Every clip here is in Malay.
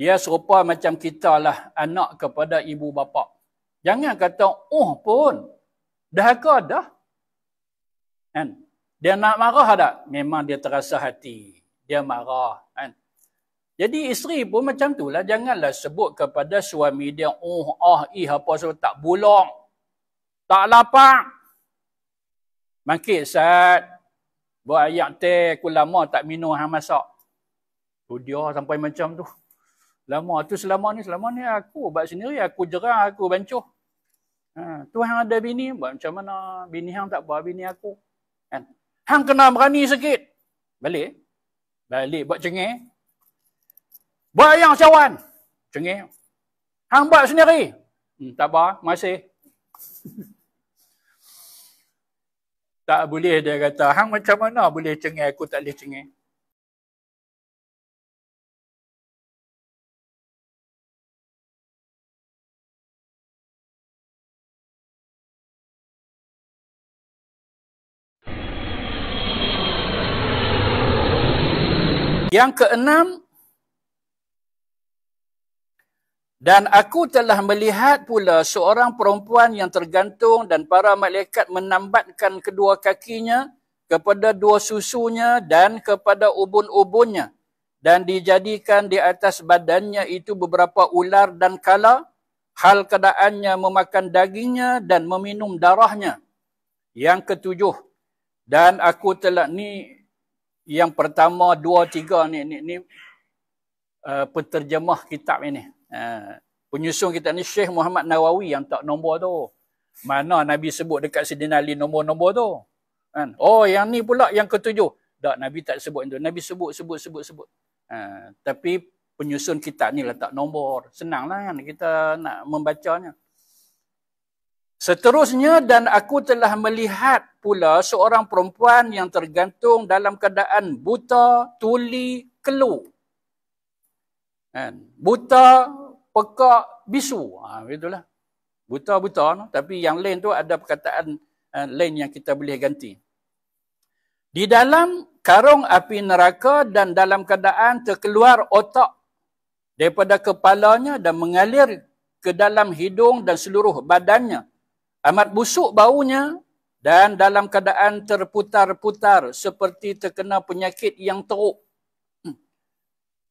Dia serupa macam kita lah anak kepada ibu bapa. Jangan kata, oh pun. Dah ke dah. Kan? Dia nak marah tak? Memang dia terasa hati. Dia marah. Kan? Jadi isteri pun macam tu lah. Janganlah sebut kepada suami dia, oh, ah, ih, apa so tak bulong. Tak lapang makin Sat. Buat ayak teh, aku lama tak minum yang masak. Tu dia sampai macam tu. Lama tu selama ni, selama ni aku buat sendiri, aku jerang, aku bancuh. Ha, Tuhan ada bini, buat macam mana? Bini hang tak apa, bini aku. Kan? Hang kena berani sikit. Balik. Balik buat cengih. Buat yang cawan. Cengih. Hang buat sendiri. Hmm, tak apa, masih. tak boleh dia kata, hang macam mana boleh cengih, aku tak boleh cengih. Yang keenam, dan aku telah melihat pula seorang perempuan yang tergantung dan para malaikat menambatkan kedua kakinya kepada dua susunya dan kepada ubun-ubunnya dan dijadikan di atas badannya itu beberapa ular dan kala hal keadaannya memakan dagingnya dan meminum darahnya yang ketujuh dan aku telah ni yang pertama dua tiga ni ni ni uh, penterjemah kitab ini. Uh, penyusun kitab ni Syekh Muhammad Nawawi yang tak nombor tu. Mana Nabi sebut dekat Sidin Ali nombor-nombor tu. Kan? Oh yang ni pula yang ketujuh. Tak Nabi tak sebut itu. Nabi sebut sebut sebut sebut. Uh, tapi penyusun kitab ni letak nombor. Senanglah kan kita nak membacanya. Seterusnya dan aku telah melihat pula seorang perempuan yang tergantung dalam keadaan buta, tuli, kelu. Kan? Buta, pekak, bisu. Ha, itulah. Buta-buta. No? Tapi yang lain tu ada perkataan eh, lain yang kita boleh ganti. Di dalam karung api neraka dan dalam keadaan terkeluar otak daripada kepalanya dan mengalir ke dalam hidung dan seluruh badannya. Amat busuk baunya dan dalam keadaan terputar-putar seperti terkena penyakit yang teruk. Hmm.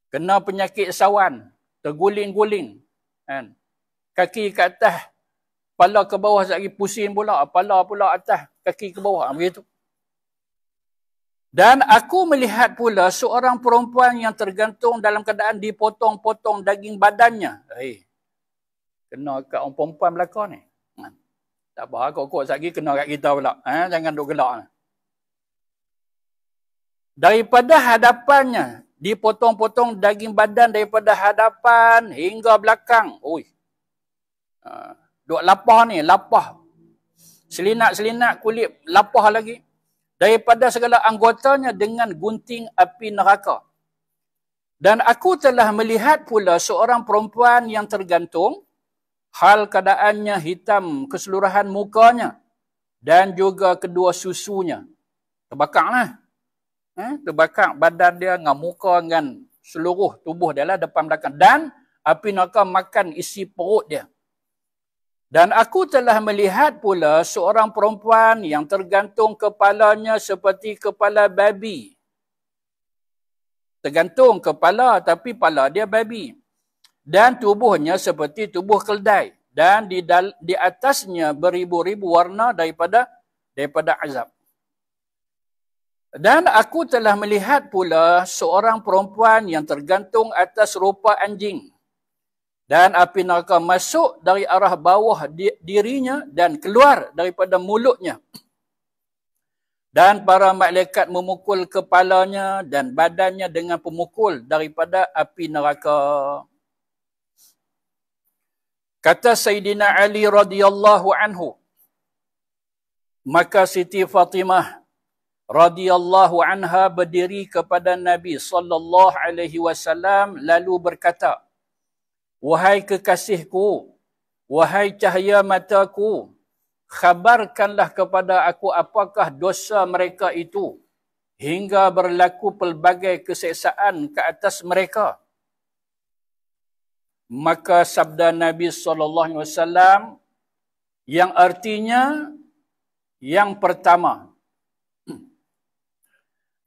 Kena penyakit sawan, terguling-guling. Kan? Kaki ke atas, kepala ke bawah lagi pusing pula, kepala pula atas, kaki ke bawah, ha, begitu. Dan aku melihat pula seorang perempuan yang tergantung dalam keadaan dipotong-potong daging badannya. Eh, kena ke orang perempuan belakang ni. Tak apa, kok-kok sekejap lagi kena kat kita pula. Ha? Jangan duk gelak. Daripada hadapannya, dipotong-potong daging badan daripada hadapan hingga belakang. Ui. Ha. Duk lapah ni, lapah. Selinak-selinak kulit, lapah lagi. Daripada segala anggotanya dengan gunting api neraka. Dan aku telah melihat pula seorang perempuan yang tergantung hal keadaannya hitam keseluruhan mukanya dan juga kedua susunya terbakarlah eh ha? terbakar badan dia dengan muka dengan seluruh tubuh dia lah depan belakang dan api neraka makan isi perut dia dan aku telah melihat pula seorang perempuan yang tergantung kepalanya seperti kepala babi tergantung kepala tapi kepala dia babi dan tubuhnya seperti tubuh keldai dan di di atasnya beribu-ribu warna daripada daripada azab dan aku telah melihat pula seorang perempuan yang tergantung atas rupa anjing dan api neraka masuk dari arah bawah dirinya dan keluar daripada mulutnya dan para malaikat memukul kepalanya dan badannya dengan pemukul daripada api neraka. Kata Sayyidina Ali radhiyallahu anhu, maka Siti Fatimah radhiyallahu anha berdiri kepada Nabi sallallahu alaihi wasallam lalu berkata, "Wahai kekasihku, wahai cahaya mataku, khabarkanlah kepada aku apakah dosa mereka itu hingga berlaku pelbagai keseksaan ke atas mereka." maka sabda Nabi sallallahu alaihi wasallam yang artinya yang pertama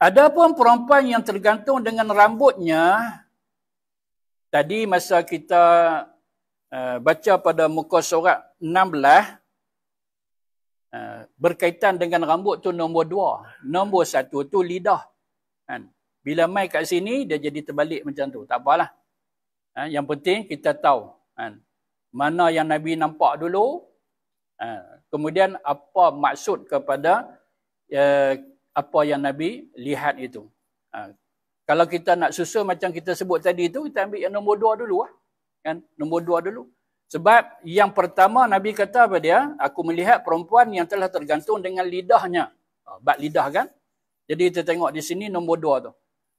Adapun perempuan yang tergantung dengan rambutnya tadi masa kita eh, baca pada muka surat 16 eh, berkaitan dengan rambut tu nombor dua. Nombor satu tu lidah. Kan? Bila mai kat sini, dia jadi terbalik macam tu. Tak apalah. Ha, yang penting kita tahu ha, mana yang Nabi nampak dulu, ha, kemudian apa maksud kepada ya, apa yang Nabi lihat itu. Kalau kita nak susun macam kita sebut tadi itu, kita ambil yang nombor dua dulu. Lah, kan? Nombor dua dulu. Sebab yang pertama Nabi kata apa dia, aku melihat perempuan yang telah tergantung dengan lidahnya. Bak lidah kan? Jadi kita tengok di sini nombor dua tu.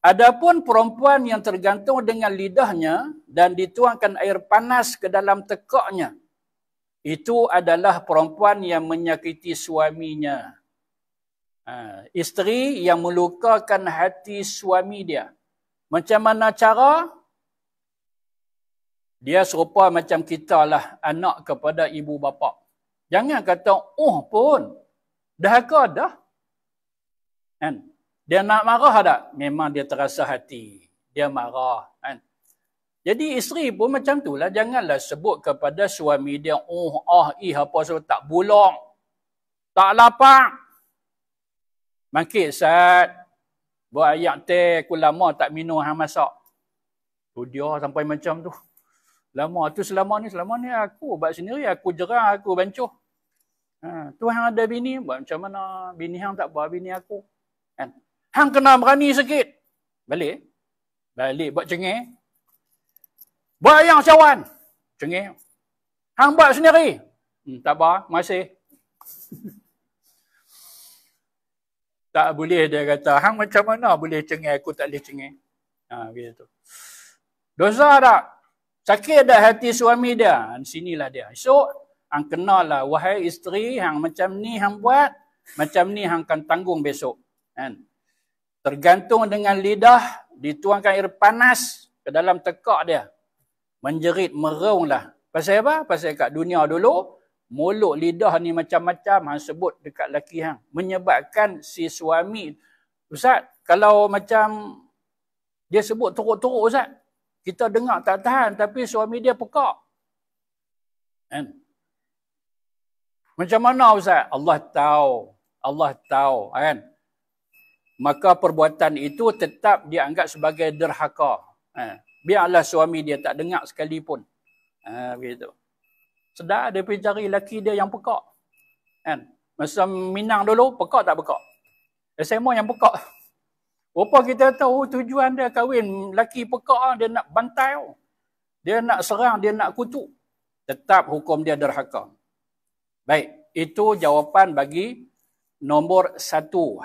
Adapun perempuan yang tergantung dengan lidahnya dan dituangkan air panas ke dalam tekaknya, itu adalah perempuan yang menyakiti suaminya. Ha, isteri yang melukakan hati suami dia. Macam mana cara? Dia serupa macam kita lah anak kepada ibu bapa. Jangan kata, oh pun. Dah ke dah? Kan? Dia nak marah tak? Memang dia terasa hati. Dia marah. Kan? Jadi isteri pun macam tu lah. Janganlah sebut kepada suami dia, oh, ah, ih, apa so tak bulong. Tak lapang, Makin sad. Buat ayak teh, aku lama tak minum hang masak. Tu oh, dia sampai macam tu. Lama tu selama ni, selama ni aku buat sendiri. Aku jerang, aku bancuh. Ha, tu hang ada bini, buat macam mana? Bini yang tak buat bini aku. Hang kena berani sikit. Balik. Balik buat cengih. Buat ayam syawan. Cengih. Hang buat sendiri. Hmm, tak apa. Masih. tak boleh dia kata. Hang macam mana boleh cengih. Aku tak boleh cengih. Ha, gitu. Dosa tak? Sakit dah hati suami dia. Ha, sinilah dia. So, hang kenalah. Wahai isteri, hang macam ni hang buat. Macam ni hang akan tanggung besok. Kan? Ha tergantung dengan lidah dituangkan air panas ke dalam tekak dia menjerit merunglah pasal apa pasal kat dunia dulu mulut lidah ni macam-macam hang sebut dekat laki hang menyebabkan si suami ustaz kalau macam dia sebut teruk-teruk ustaz kita dengar tak tahan tapi suami dia pekak kan macam mana ustaz Allah tahu Allah tahu kan maka perbuatan itu tetap dianggap sebagai derhaka. Eh, biarlah suami dia tak dengar sekalipun. Eh, begitu. Sedar dia pergi cari lelaki dia yang pekak. Kan? Masa minang dulu, pekak tak pekak? SMA yang pekak. Rupa kita tahu tujuan dia kahwin. Lelaki pekak dia nak bantai. Dia nak serang, dia nak kutuk. Tetap hukum dia derhaka. Baik, itu jawapan bagi nombor satu.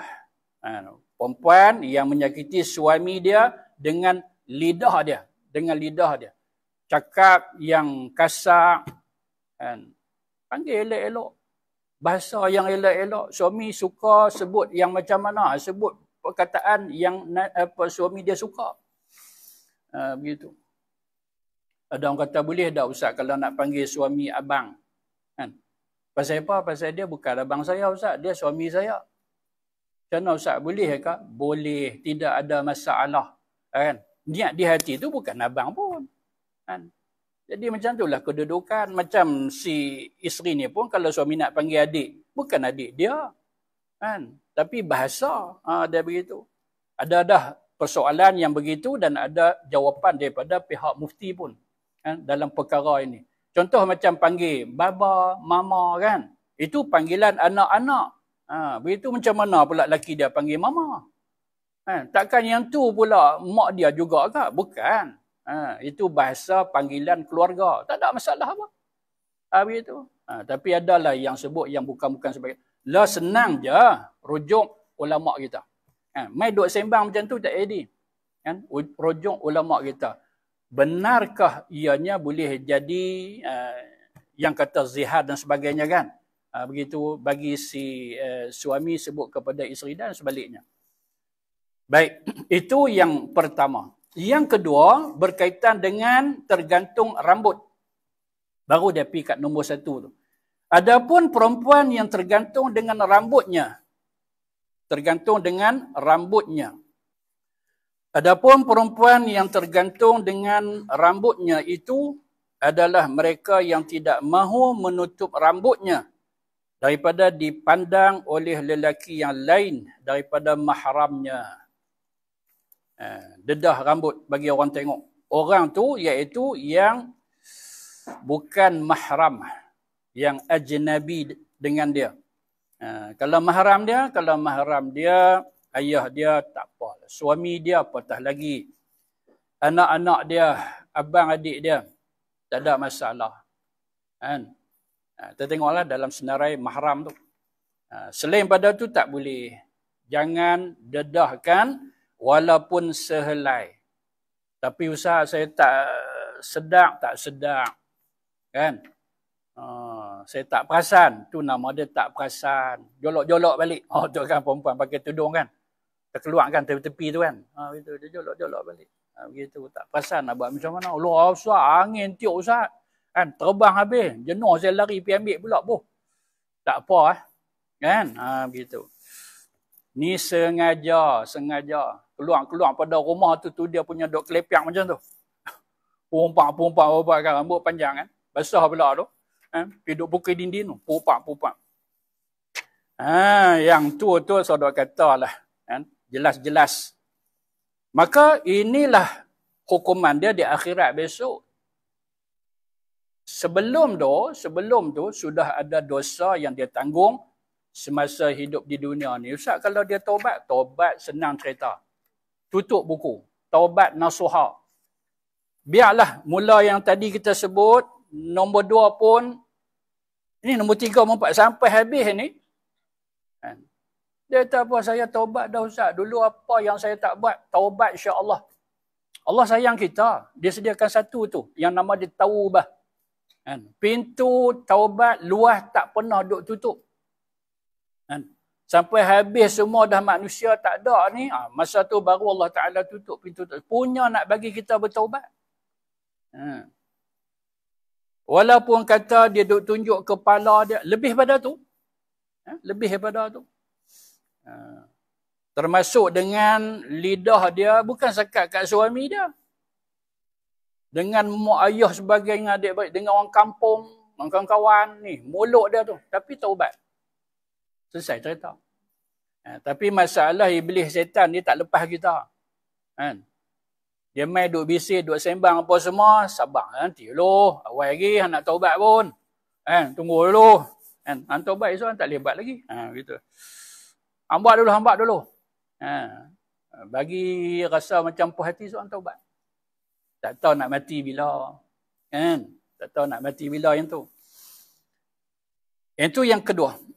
Ah, perempuan yang menyakiti suami dia dengan lidah dia dengan lidah dia cakap yang kasar kan panggil elok-elok bahasa yang elok-elok suami suka sebut yang macam mana sebut perkataan yang apa suami dia suka ha, begitu ada orang kata boleh dah ustaz kalau nak panggil suami abang kan pasal apa pasal dia bukan abang saya ustaz dia suami saya Kena Ustaz boleh ke? Boleh. Tidak ada masalah. Kan? Niat di hati tu bukan abang pun. Kan? Jadi macam itulah kedudukan. Macam si isteri ni pun kalau suami nak panggil adik. Bukan adik dia. Kan? Tapi bahasa ha, dia begitu. Ada dah persoalan yang begitu dan ada jawapan daripada pihak mufti pun. Kan? Dalam perkara ini. Contoh macam panggil baba, mama kan. Itu panggilan anak-anak. Ha, begitu macam mana pula laki dia panggil mama? Ha, takkan yang tu pula mak dia juga ke? Bukan. Ha, itu bahasa panggilan keluarga. Tak ada masalah apa. Ha, begitu. Ha, tapi adalah yang sebut yang bukan-bukan sebagai. Lah senang je rujuk ulama kita. Ha, mai duk sembang macam tu tak jadi. Kan? Rujuk ulama kita. Benarkah ianya boleh jadi uh, yang kata zihad dan sebagainya kan? Uh, begitu bagi si uh, suami sebut kepada isteri dan sebaliknya. Baik, itu yang pertama. Yang kedua berkaitan dengan tergantung rambut. Baru dia pergi kat nombor satu tu. Adapun perempuan yang tergantung dengan rambutnya. Tergantung dengan rambutnya. Adapun perempuan yang tergantung dengan rambutnya itu adalah mereka yang tidak mahu menutup rambutnya daripada dipandang oleh lelaki yang lain daripada mahramnya. Ha, dedah rambut bagi orang tengok. Orang tu iaitu yang bukan mahram. Yang ajnabi dengan dia. Ha, kalau mahram dia, kalau mahram dia, ayah dia tak apa. Suami dia patah lagi. Anak-anak dia, abang adik dia. Tak ada masalah. Ha? Ha, kita tengoklah dalam senarai mahram tu. Ha, selain pada tu tak boleh. Jangan dedahkan walaupun sehelai. Tapi usaha saya tak sedap, tak sedap. Kan? Ha, saya tak perasan. Tu nama dia tak perasan. Jolok-jolok balik. Oh, tu kan perempuan pakai tudung kan? Terkeluarkan tepi-tepi tu kan? Ha, itu Dia jolok-jolok balik. Ha, begitu. Tak perasan nak buat macam mana. Allah usaha, angin tiup usah. Kan, terbang habis. Jenuh saya lari pergi ambil pula. Boh. Tak apa eh. Kan? Ha, begitu. Ni sengaja, sengaja. Keluar-keluar pada rumah tu, tu dia punya dok kelepiak macam tu. Pumpang-pumpang, pumpang kan? rambut panjang kan. Basah pula tu. Kan? Pergi duduk buka dinding tu. Pumpang-pumpang. Ha, yang tu tu saudara kata lah. Kan? Jelas-jelas. Maka inilah hukuman dia di akhirat besok sebelum tu sebelum tu sudah ada dosa yang dia tanggung semasa hidup di dunia ni ustaz kalau dia taubat taubat senang cerita tutup buku taubat nasuha biarlah mula yang tadi kita sebut nombor dua pun ini nombor tiga, nombor empat sampai habis ni kan? dia kata apa saya taubat dah ustaz dulu apa yang saya tak buat taubat insyaAllah Allah sayang kita dia sediakan satu tu yang nama dia taubah Kan? Pintu taubat luas tak pernah duk tutup. Kan? Sampai habis semua dah manusia tak ada ni, ha, masa tu baru Allah Ta'ala tutup pintu tu. Punya nak bagi kita bertaubat. Ha. Walaupun kata dia duk tunjuk kepala dia, lebih pada tu. Ha? Lebih pada tu. Ha. Termasuk dengan lidah dia, bukan sekat kat suami dia dengan mak ayah sebagainya adik baik dengan orang kampung orang kawan-kawan ni mulut dia tu tapi taubat selesai cerita ha, tapi masalah iblis setan ni tak lepas kita kan ha, dia mai duk bisik duk sembang apa semua sabar eh, nanti lu awal lagi nak taubat pun kan ha, tunggu dulu kan ha, hang taubat esok tak lebat lagi ha gitu hang dulu hang dulu ha, bagi rasa macam puas hati esok hang taubat tak tahu nak mati bila. Kan? Tak tahu nak mati bila yang tu. Yang tu yang kedua.